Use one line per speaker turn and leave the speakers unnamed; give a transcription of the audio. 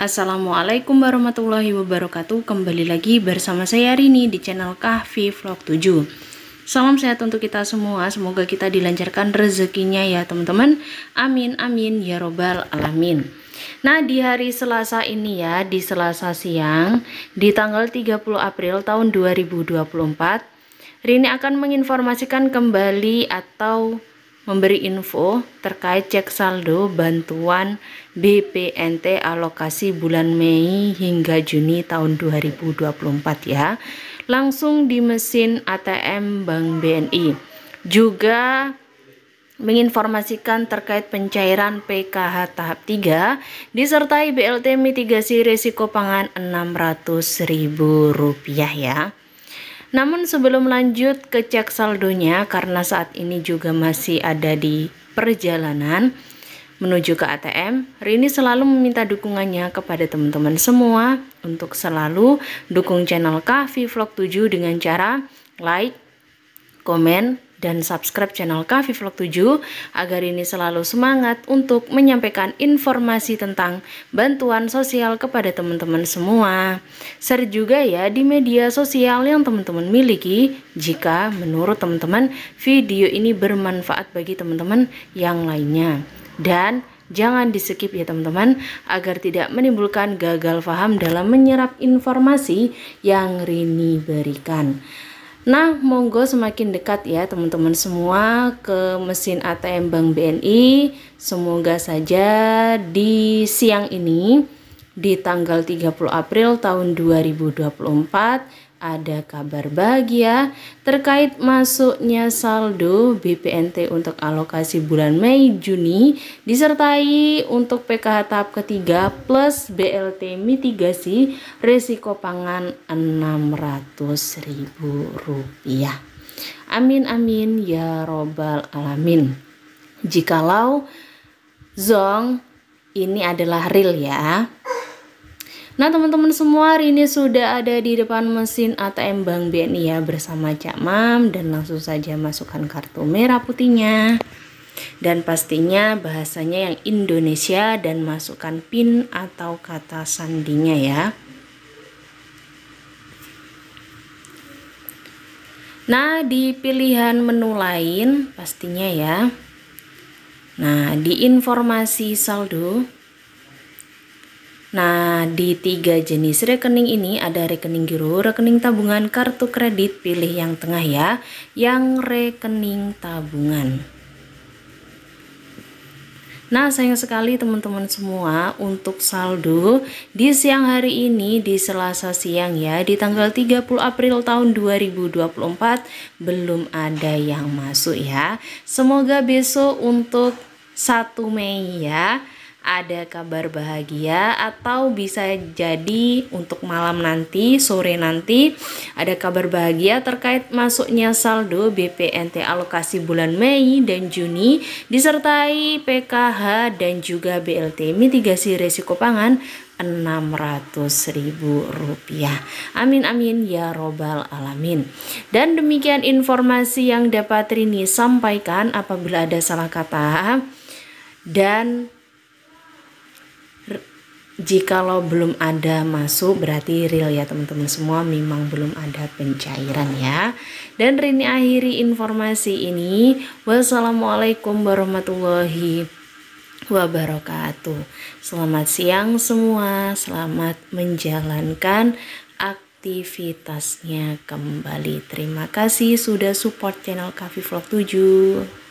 Assalamualaikum warahmatullahi wabarakatuh Kembali lagi bersama saya Rini di channel Kahfi Vlog 7 Salam sehat untuk kita semua Semoga kita dilancarkan rezekinya ya teman-teman Amin amin ya robbal alamin Nah di hari Selasa ini ya Di Selasa siang Di tanggal 30 April tahun 2024 Rini akan menginformasikan kembali atau memberi info terkait cek saldo bantuan BPNT alokasi bulan Mei hingga Juni tahun 2024 ya langsung di mesin ATM Bank BNI juga menginformasikan terkait pencairan PKH tahap 3 disertai BLT mitigasi risiko pangan Rp600.000 ya namun sebelum lanjut ke cek saldonya karena saat ini juga masih ada di perjalanan menuju ke ATM, Rini selalu meminta dukungannya kepada teman-teman semua untuk selalu dukung channel Kavi Vlog 7 dengan cara like, komen, dan subscribe channel Kavi Vlog 7 agar ini selalu semangat untuk menyampaikan informasi tentang bantuan sosial kepada teman-teman semua. Share juga ya di media sosial yang teman-teman miliki jika menurut teman-teman video ini bermanfaat bagi teman-teman yang lainnya. Dan jangan di skip ya teman-teman agar tidak menimbulkan gagal paham dalam menyerap informasi yang Rini berikan. Nah, monggo semakin dekat ya teman-teman semua ke mesin ATM Bank BNI. Semoga saja di siang ini di tanggal 30 April tahun 2024 ada kabar bahagia terkait masuknya saldo BPNT untuk alokasi bulan Mei Juni disertai untuk PKH tahap ketiga plus BLT mitigasi risiko pangan Rp600.000. Amin amin ya robbal alamin. Jikalau zong ini adalah real ya Nah teman-teman semua hari ini sudah ada di depan mesin ATM Bank BNI ya bersama Cak Mam dan langsung saja masukkan kartu merah putihnya dan pastinya bahasanya yang Indonesia dan masukkan PIN atau kata sandinya ya. Nah di pilihan menu lain pastinya ya. Nah di informasi saldo Nah, di tiga jenis rekening ini ada rekening giro, rekening tabungan, kartu kredit, pilih yang tengah ya, yang rekening tabungan. Nah, sayang sekali teman-teman semua untuk saldo di siang hari ini di Selasa siang ya, di tanggal 30 April tahun 2024 belum ada yang masuk ya. Semoga besok untuk 1 Mei ya ada kabar bahagia atau bisa jadi untuk malam nanti, sore nanti ada kabar bahagia terkait masuknya saldo BPNT alokasi bulan Mei dan Juni disertai PKH dan juga BLT mitigasi risiko pangan Rp600.000. Amin amin ya robbal alamin. Dan demikian informasi yang dapat Rini sampaikan apabila ada salah kata dan jika lo belum ada masuk berarti real ya teman-teman semua memang belum ada pencairan ya dan Rini akhiri informasi ini wassalamualaikum warahmatullahi wabarakatuh selamat siang semua selamat menjalankan aktivitasnya kembali terima kasih sudah support channel Kavi Vlog 7